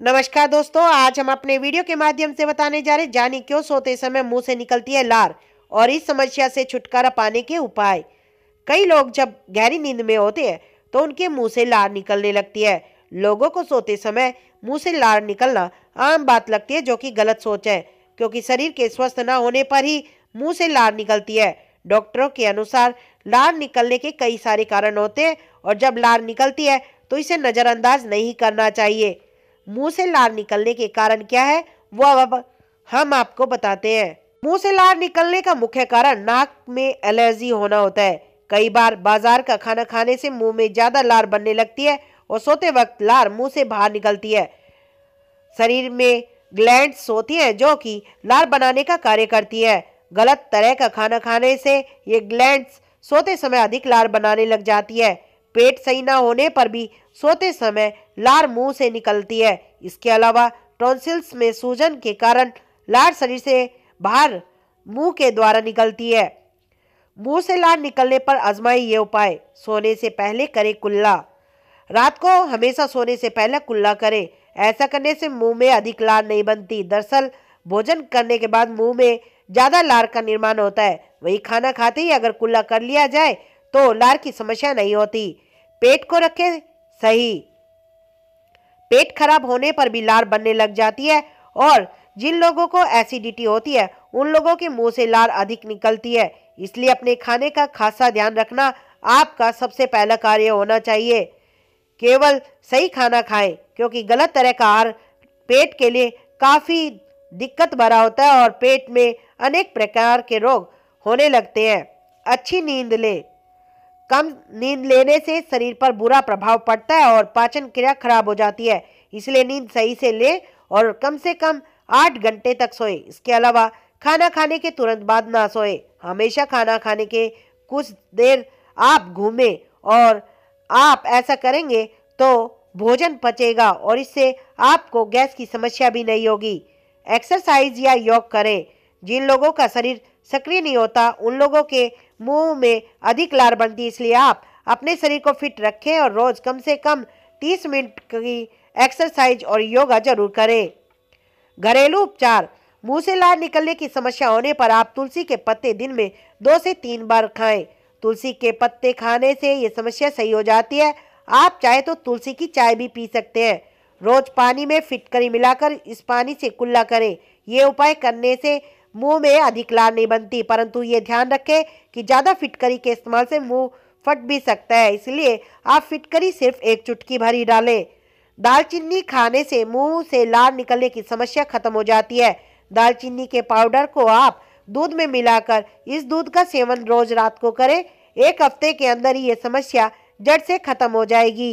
नमस्कार दोस्तों आज हम अपने वीडियो के माध्यम से बताने जा रहे जानी क्यों सोते समय मुंह से निकलती है लार और इस समस्या से छुटकारा पाने के उपाय कई लोग जब गहरी नींद में होते हैं तो उनके मुंह से लार निकलने लगती है लोगों को सोते समय मुंह से लार निकलना आम बात लगती है जो कि गलत सोच है क्योंकि शरीर के स्वस्थ न होने पर ही मुँह से लार निकलती है डॉक्टरों के अनुसार लार निकलने के कई सारे कारण होते हैं और जब लार निकलती है तो इसे नज़रअंदाज नहीं करना चाहिए मुंह से लार निकलने के कारण क्या है वो अब हम आपको बताते हैं मुंह से लार निकलने का मुख्य कारण नाक में एलर्जी होना होता है कई बार बाजार का खाना खाने से मुंह में ज्यादा लार बनने लगती है और सोते वक्त लार मुंह से बाहर निकलती है शरीर में ग्लैंड्स होती हैं जो कि लार बनाने का कार्य करती है गलत तरह का खाना खाने से ये ग्लैंड्स सोते समय अधिक लार बनाने लग जाती है पेट सही ना होने पर भी सोते समय लार मुंह से निकलती है इसके अलावा टॉन्सिल्स में सूजन के कारण लार शरीर से बाहर मुंह के द्वारा निकलती है मुंह से लार निकलने पर आजमाई ये उपाय सोने से पहले करें कुल्ला रात को हमेशा सोने से पहले कुल्ला करें ऐसा करने से मुंह में अधिक लार नहीं बनती दरअसल भोजन करने के बाद मुंह में ज़्यादा लार का निर्माण होता है वही खाना खाते ही अगर कुल्ला कर लिया जाए तो लार की समस्या नहीं होती पेट को रखें सही पेट खराब होने पर भी लार बनने लग जाती है और जिन लोगों को एसिडिटी होती है उन लोगों के मुंह से लार अधिक निकलती है इसलिए अपने खाने का खासा ध्यान रखना आपका सबसे पहला कार्य होना चाहिए केवल सही खाना खाएं क्योंकि गलत तरह का आहार पेट के लिए काफ़ी दिक्कत भरा होता है और पेट में अनेक प्रकार के रोग होने लगते हैं अच्छी नींद लें कम नींद लेने से शरीर पर बुरा प्रभाव पड़ता है और पाचन क्रिया खराब हो जाती है इसलिए नींद सही से ले और कम से कम आठ घंटे तक सोए इसके अलावा खाना खाने के तुरंत बाद ना सोए हमेशा खाना खाने के कुछ देर आप घूमें और आप ऐसा करेंगे तो भोजन पचेगा और इससे आपको गैस की समस्या भी नहीं होगी एक्सरसाइज या योग करें जिन लोगों का शरीर सक्रिय नहीं होता उन लोगों के मुंह में अधिक लार बनती इसलिए आप अपने शरीर को फिट रखें और रोज़ कम से कम 30 मिनट की एक्सरसाइज और योगा जरूर करें घरेलू उपचार मुंह से लार निकलने की समस्या होने पर आप तुलसी के पत्ते दिन में दो से तीन बार खाएं तुलसी के पत्ते खाने से ये समस्या सही हो जाती है आप चाहे तो तुलसी की चाय भी पी सकते हैं रोज पानी में फिटकरी मिलाकर इस पानी से कुल्ला करें ये उपाय करने से मुंह में अधिक लार नहीं बनती परंतु ये ध्यान रखें कि ज़्यादा फिटकरी के इस्तेमाल से मुंह फट भी सकता है इसलिए आप फिटकरी सिर्फ एक चुटकी भर ही डालें दालचीनी खाने से मुंह से लार निकलने की समस्या खत्म हो जाती है दालचीनी के पाउडर को आप दूध में मिलाकर इस दूध का सेवन रोज रात को करें एक हफ्ते के अंदर ही ये समस्या जड़ से खत्म हो जाएगी